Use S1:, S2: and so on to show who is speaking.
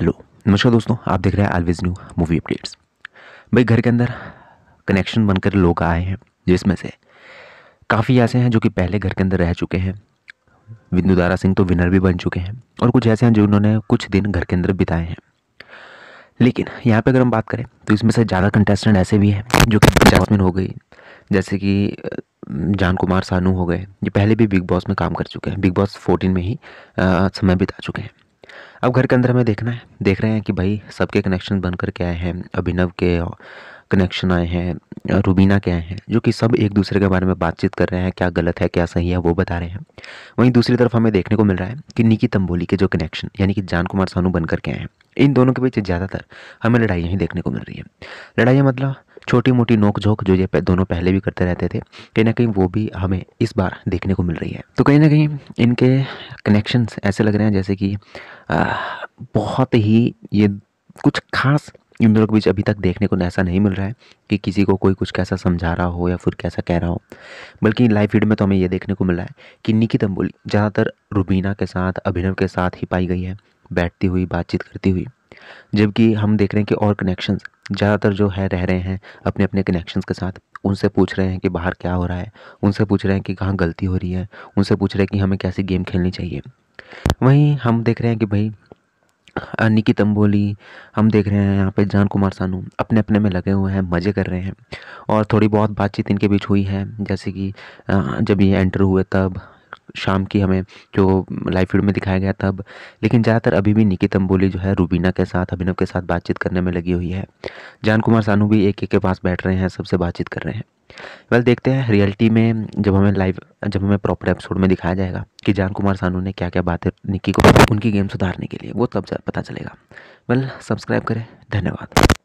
S1: hello नमस्कार दोस्तों आप देख रहे हैं ऑलवेज न्यू मूवी अपडेट्स भाई घर के अंदर कनेक्शन बनकर लोग आए हैं जिसमें से काफ़ी ऐसे हैं जो कि पहले घर के अंदर रह चुके हैं विंदु दारा सिंह तो विनर भी बन चुके हैं और कुछ ऐसे हैं जो उन्होंने कुछ दिन घर के अंदर बिताए हैं लेकिन यहाँ पे अगर हम बात करें तो इसमें से ज़्यादा कंटेस्टेंट ऐसे भी हैं जो कि में हो गई जैसे कि जान कुमार सानू हो गए ये पहले भी बिग बॉस में काम कर चुके हैं बिग बॉस फोर्टीन में ही आ, समय बिता चुके हैं अब घर के अंदर हमें देखना है देख रहे हैं कि भाई सबके कनेक्शन बन करके के आए हैं अभिनव के कनेक्शन आए हैं रूबीना के आए हैं जो कि सब एक दूसरे के बारे में बातचीत कर रहे हैं क्या गलत है क्या सही है वो बता रहे हैं वहीं दूसरी तरफ हमें देखने को मिल रहा है कि निकी तंबोली के जो कनेक्शन यानी कि जान कुमार सानू बन करके आए हैं इन दोनों के बीच ज़्यादातर हमें लड़ाइयाँ ही देखने को मिल रही है लड़ाइयाँ मतलब छोटी मोटी नोक झोंक जो ये दोनों पहले भी करते रहते थे कहीं ना कहीं वो भी हमें इस बार देखने को मिल रही है तो कहीं ना कहीं इनके कनेक्शंस ऐसे लग रहे हैं जैसे कि बहुत ही ये कुछ खास इन दोनों के बीच अभी तक देखने को ऐसा नहीं मिल रहा है कि किसी को कोई कुछ कैसा समझा रहा हो या फिर कैसा कह रहा हो बल्कि लाइव फीड में तो हमें यह देखने को मिला है कि निकी तंबोली ज़्यादातर रुबीना के साथ अभिनव के साथ ही पाई गई है बैठती हुई बातचीत करती हुई जबकि हम देख रहे हैं कि और कनेक्शंस ज़्यादातर जो है रह रहे हैं अपने अपने कनेक्शंस के साथ उनसे पूछ रहे हैं कि बाहर क्या हो रहा है उनसे पूछ रहे हैं कि कहाँ गलती हो रही है उनसे पूछ रहे हैं कि हमें कैसी गेम खेलनी चाहिए वहीं हम देख रहे हैं कि भाई निकी तंबोली हम देख रहे हैं यहाँ पे जान कुमार सानू अपने अपने में लगे हुए हैं मज़े कर रहे हैं और थोड़ी बहुत बातचीत इनके बीच हुई है जैसे कि जब ये एंटर हुए तब शाम की हमें जो लाइव फीड में दिखाया गया तब लेकिन ज़्यादातर अभी भी निकी तंबोली जो है रूबीना के साथ अभिनव के साथ बातचीत करने में लगी हुई है जान कुमार सानू भी एक एक के पास बैठ रहे हैं सबसे बातचीत कर रहे हैं वेल well, देखते हैं रियलिटी में जब हमें लाइव जब हमें प्रॉपर एपिसोड में दिखाया जाएगा कि जान कुमार सानू ने क्या क्या बातें निक्की को उनकी गेम सुधारने के लिए वो तब पता चलेगा वेल well, सब्सक्राइब करें धन्यवाद